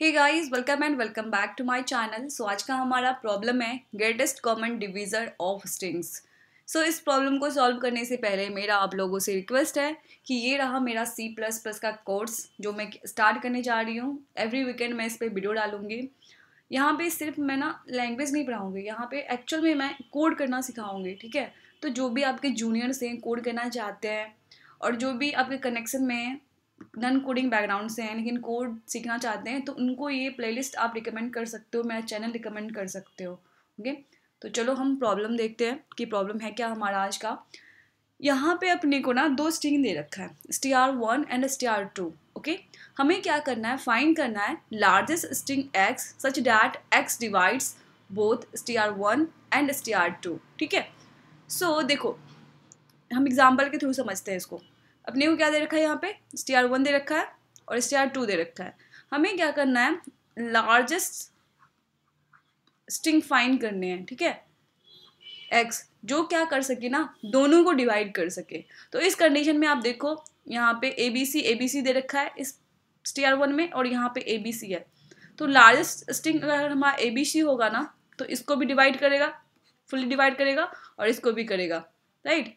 hey guys welcome and welcome back to my channel so आज का हमारा problem है greatest common divisor of strings so इस problem को सॉल्व करने से पहले मेरा आप लोगों से रिक्वेस्ट है कि ये रहा मेरा सी प्लस प्लस का कोर्स जो मैं स्टार्ट करने जा रही हूँ एवरी वीकेंड मैं इस पर वीडियो डालूँगी यहाँ पे सिर्फ मैं ना लैंग्वेज नहीं पढ़ाऊँगी यहाँ पे एक्चुअल में मैं कोड करना सिखाऊँगी ठीक है तो जो भी आपके जूनियर्स हैं कोड करना चाहते हैं और जो भी आपके कनेक्शन में हैं नन कोडिंग बैकग्राउंड से हैं लेकिन कोड सीखना चाहते हैं तो उनको ये प्लेलिस्ट आप रिकमेंड कर सकते हो मेरा चैनल रिकमेंड कर सकते हो ओके तो चलो हम प्रॉब्लम देखते हैं कि प्रॉब्लम है क्या हमारा आज का यहाँ पे अपने को ना दो स्टिंग दे रखा है S T R one and S T R two okay हमें क्या करना है फाइंड करना है largest string X such that X divides both S T R one and S T R two ठीक है सो देखो हम एग्जाम्पल के थ्रू समझते हैं इसको अपने को क्या दे रखा है यहाँ पे एस वन दे रखा है और एस टू दे रखा है हमें क्या करना है लार्जेस्ट स्ट्रिंग फाइन करने हैं ठीक है एक्स जो क्या कर सके ना दोनों को डिवाइड कर सके तो इस कंडीशन में आप देखो यहाँ पे A B C A B C दे रखा है इस टी आर वन में और यहाँ पे ए बी सी है तो लार्जेस्ट स्ट्रिंग अगर हमारा ए बी सी होगा ना तो इसको भी डिवाइड करेगा फुली डिवाइड करेगा और इसको भी करेगा राइट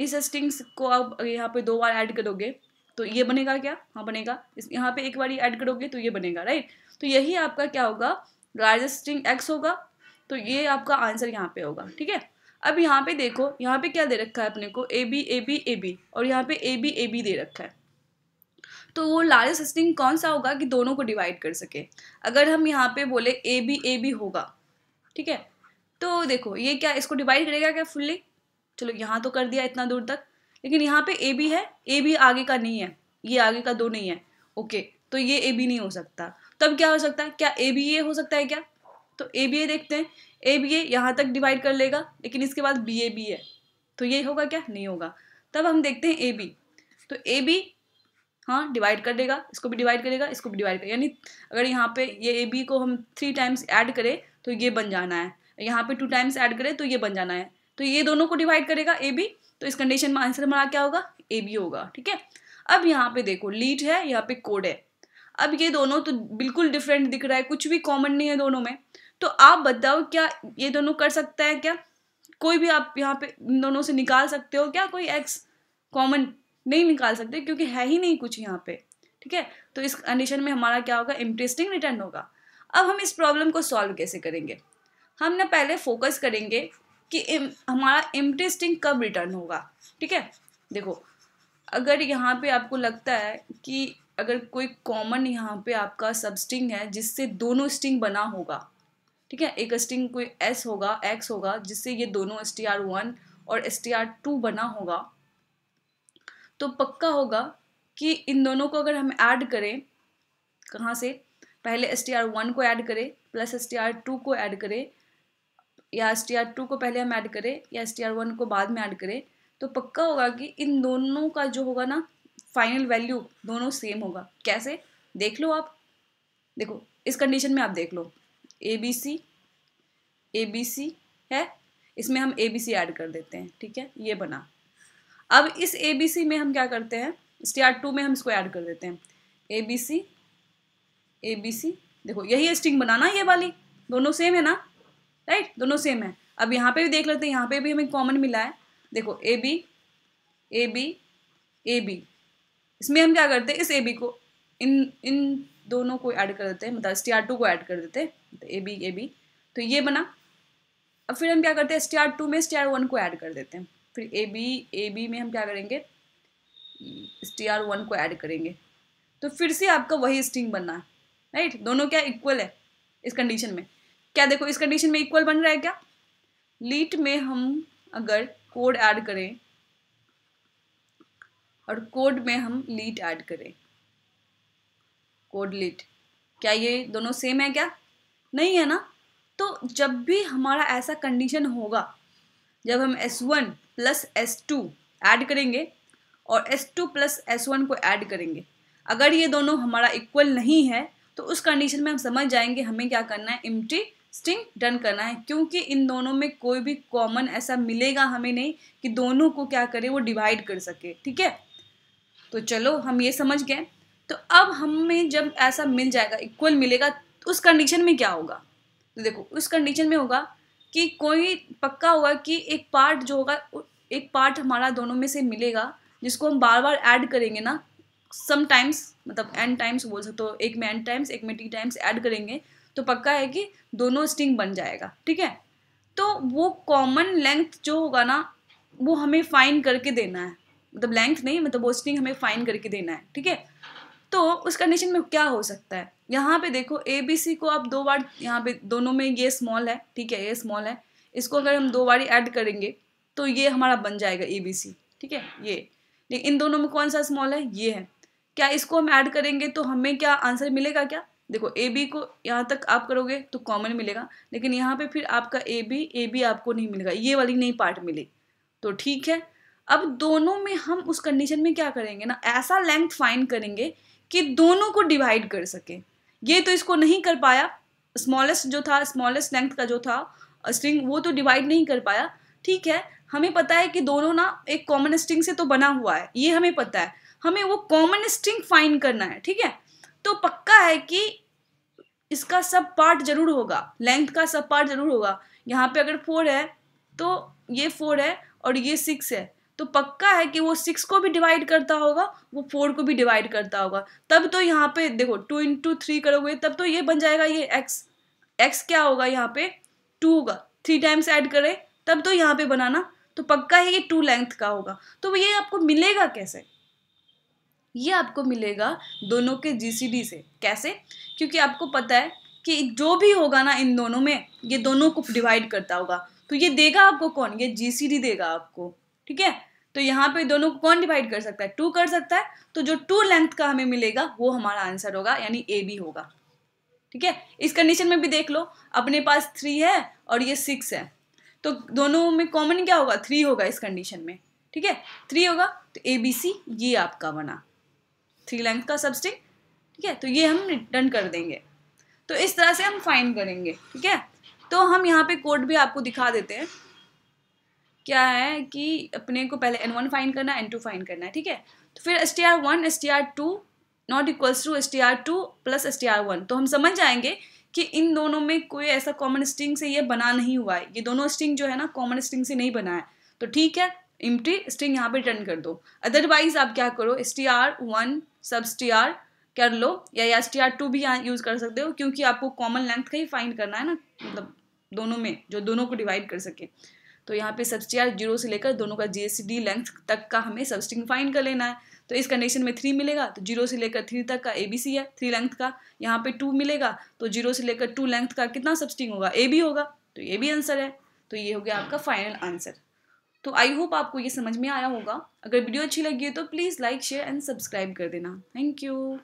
इस स्टिंग्स को आप यहाँ पे दो बार ऐड करोगे तो ये बनेगा क्या हाँ बनेगा इस यहाँ पे एक बार ये ऐड करोगे तो ये बनेगा राइट तो यही आपका क्या होगा लार्जेस्ट स्टिंग एक्स होगा तो ये आपका आंसर यहाँ पे होगा ठीक है अब यहाँ पे देखो यहाँ पे क्या दे रखा है अपने को A B A B A B और यहाँ पे ए बी ए बी दे रखा है तो वो लार्जेस्ट स्ट्रिंग कौन सा होगा कि दोनों को डिवाइड कर सके अगर हम यहाँ पे बोले ए बी ए बी होगा ठीक है तो देखो ये क्या इसको डिवाइड करेगा क्या फुल्ली चलो यहाँ तो कर दिया इतना दूर तक लेकिन यहाँ पे ए बी है ए बी आगे का नहीं है ये आगे का दो नहीं है ओके तो ये ए बी नहीं हो सकता तब क्या हो सकता है क्या ए बी ए हो सकता है क्या तो ए बी ए देखते हैं ए बी ए यहाँ तक डिवाइड कर लेगा लेकिन इसके बाद बी ए बी है तो ये होगा क्या नहीं होगा तब हम देखते हैं ए बी तो ए बी हाँ डिवाइड कर देगा इसको भी डिवाइड करेगा इसको भी डिवाइड करेगा यानी अगर यहाँ पे ये ए बी को हम थ्री टाइम्स ऐड करें तो ये बन जाना है यहाँ पे टू टाइम्स ऐड करें तो ये बन जाना है तो ये दोनों को डिवाइड करेगा ए बी तो इस कंडीशन में आंसर हमारा क्या होगा ए बी होगा ठीक है अब यहाँ पे देखो लीड है यहाँ पे कोड है अब ये दोनों तो बिल्कुल डिफरेंट दिख रहा है कुछ भी कॉमन नहीं है दोनों में तो आप बताओ क्या ये दोनों कर सकता है क्या कोई भी आप यहाँ पे इन दोनों से निकाल सकते हो क्या कोई एक्स कॉमन नहीं निकाल सकते क्योंकि है ही नहीं कुछ यहाँ पे ठीक है तो इस कंडीशन में हमारा क्या होगा इंटरेस्टिंग रिटर्न होगा अब हम इस प्रॉब्लम को सॉल्व कैसे करेंगे हम ना पहले फोकस करेंगे कि इम, हमारा एम्प्टी स्ट्रिंग कब रिटर्न होगा ठीक है देखो अगर यहाँ पे आपको लगता है कि अगर कोई कॉमन यहाँ पे आपका सब स्ट्रिंग है जिससे दोनों स्ट्रिंग बना होगा ठीक है एक स्ट्रिंग कोई एस होगा एक्स होगा जिससे ये दोनों एस टी आर वन और एस टी आर टू बना होगा तो पक्का होगा कि इन दोनों को अगर हम ऐड करें कहाँ से पहले एस टी आर वन को ऐड करें plus S T R two को ऐड करें या एस टी आर टू को पहले हम ऐड करें या एस टी आर वन को बाद में ऐड करें तो पक्का होगा कि इन दोनों का जो होगा ना फाइनल वैल्यू दोनों सेम होगा कैसे देख लो आप देखो इस कंडीशन में आप देख लो A B C A B C है इसमें हम ए बी सी ऐड कर देते हैं ठीक है ये बना अब इस ए बी सी में हम क्या करते हैं एस टी आर टू में हम इसको ऐड कर देते हैं A B C A B C देखो यही स्ट्रिंग बनाना ये वाली दोनों सेम है ना राइट दोनों सेम है अब यहाँ पे भी देख लेते हैं यहाँ पे भी हमें कॉमन मिला है देखो A B A B A B इसमें हम क्या करते हैं इस ए बी को इन इन दोनों को ऐड कर देते हैं मतलब एस टी आर टू को ऐड कर देते हैं ए बी ए बी तो ये बना अब फिर हम क्या करते हैं एस टी आर टू में एस टी आर वन को ऐड कर देते हैं फिर ए बी ए बी में हम क्या करेंगे एस टी आर वन को ऐड करेंगे तो फिर से आपका वही स्ट्रिंग बनना है राइट दोनों क्या इक्वल है इस कंडीशन में क्या देखो इस कंडीशन में इक्वल बन रहा है क्या लीट में हम अगर कोड ऐड करें और कोड में हम लीट ऐड करें कोड लीट क्या ये दोनों सेम है क्या नहीं है ना तो जब भी हमारा ऐसा कंडीशन होगा जब हम S one plus S two add करेंगे और S two plus S one को ऐड करेंगे अगर ये दोनों हमारा इक्वल नहीं है तो उस कंडीशन में हम समझ जाएंगे हमें क्या करना है इम्टी स्टिंग डन करना है क्योंकि इन दोनों में कोई भी कॉमन ऐसा मिलेगा हमें नहीं कि दोनों को क्या करे वो डिवाइड कर सके ठीक है तो चलो हम ये समझ गए तो अब हमें जब ऐसा मिल जाएगा इक्वल मिलेगा तो उस कंडीशन में क्या होगा तो देखो उस कंडीशन में होगा कि कोई पक्का होगा कि एक पार्ट जो होगा एक पार्ट हमारा दोनों में से मिलेगा जिसको हम बार बार ऐड करेंगे ना समटाइम्स मतलब एन टाइम्स बोल सकते हो एक में एन टाइम्स एक में टी टाइम्स ऐड करेंगे तो पक्का है कि दोनों स्टिंग बन जाएगा ठीक है तो वो कॉमन लेंथ जो होगा ना वो हमें फाइन करके देना है मतलब लेंथ नहीं मतलब वो स्टिंग हमें फाइन करके देना है ठीक है तो उस कंडीशन में क्या हो सकता है यहाँ पे देखो ए बी सी को आप दो बार यहाँ पे दोनों में ये स्मॉल है ठीक है ये स्मॉल है इसको अगर हम दो बार ऐड करेंगे तो ये हमारा बन जाएगा ए बी सी ठीक है ये इन दोनों में कौन सा स्मॉल है ये है क्या इसको हम ऐड करेंगे तो हमें क्या आंसर मिलेगा क्या देखो ए बी को यहाँ तक आप करोगे तो कॉमन मिलेगा लेकिन यहाँ पे फिर आपका ए बी ए बी आपको नहीं मिलेगा ये वाली नई पार्ट मिली तो ठीक है अब दोनों में हम उस कंडीशन में क्या करेंगे ना ऐसा लेंथ फाइंड करेंगे कि दोनों को डिवाइड कर सके ये तो इसको नहीं कर पाया स्मॉलेस्ट जो था स्मॉलेस्ट लेंथ का जो था स्ट्रिंग वो तो डिवाइड नहीं कर पाया ठीक है हमें पता है कि दोनों ना एक कॉमन स्ट्रिंग से तो बना हुआ है ये हमें पता है हमें वो कॉमन स्ट्रिंग फाइंड करना है ठीक है तो पक्का है कि इसका सब पार्ट जरूर होगा लेंथ का सब पार्ट जरूर होगा यहाँ पे अगर फोर है तो ये फोर है और ये सिक्स है तो पक्का है कि वो सिक्स को भी डिवाइड करता होगा वो फोर को भी डिवाइड करता होगा तब तो यहाँ पे देखो टू इंटू थ्री करोगे तब तो ये बन जाएगा ये एक्स एक्स क्या होगा यहाँ पे टू होगा थ्री टाइम्स ऐड करें तब तो यहाँ पे बनाना तो पक्का है ये टू लेंथ का होगा तो ये आपको मिलेगा कैसे ये आपको मिलेगा दोनों के जी से कैसे क्योंकि आपको पता है कि जो भी होगा ना इन दोनों में ये दोनों को डिवाइड करता होगा तो ये देगा आपको कौन ये जी देगा आपको ठीक है तो यहाँ पे दोनों को कौन डिवाइड कर सकता है टू कर सकता है तो जो टू लेंथ का हमें मिलेगा वो हमारा आंसर होगा यानी ए बी होगा ठीक है इस कंडीशन में भी देख लो अपने पास थ्री है और ये सिक्स है तो दोनों में कॉमन क्या होगा थ्री होगा इस कंडीशन में ठीक है थ्री होगा तो ए बी सी ये आपका बना थ्री लेंथ का स्टिंग ठीक है तो ये हम रिटर्न कर देंगे तो इस तरह से हम फाइन करेंगे ठीक है तो हम यहाँ पे कोड भी आपको दिखा देते हैं क्या है कि अपने को पहले एन वन फाइन करना एन टू फाइन करना है ठीक है तो फिर S T R one S T R two not equals to S T R two plus S T R one तो हम समझ जाएंगे कि इन दोनों में कोई ऐसा कॉमन स्ट्रिंग से ये बना नहीं हुआ है ये दोनों स्ट्रिंग जो है ना कॉमन स्ट्रिंग से नहीं बना है तो ठीक है इम्प्टी स्ट्रिंग यहाँ पे रिटर्न कर दो अदरवाइज आप क्या करो S T R one sub S T R कर लो या एस टी आर टू भी यूज़ कर सकते हो क्योंकि आपको कॉमन लेंथ का ही फाइंड करना है ना मतलब दोनों में जो दोनों को डिवाइड कर सके तो यहाँ पे सब्सिडी आर जीरो से लेकर दोनों का जी एस डी लेंथ तक का हमें सब्सटिंग फाइंड कर लेना है तो इस कंडीशन में थ्री मिलेगा तो जीरो से लेकर थ्री तक का ए बी सी है थ्री लेंथ का यहाँ पे टू मिलेगा तो जीरो से लेकर टू लेंथ का कितना सब्सिडिंग होगा ए बी होगा तो ये भी आंसर है तो ये हो गया आपका फाइनल आंसर तो आई होप आपको ये समझ में आया होगा अगर वीडियो अच्छी लगी है तो please like share and subscribe कर देना थैंक यू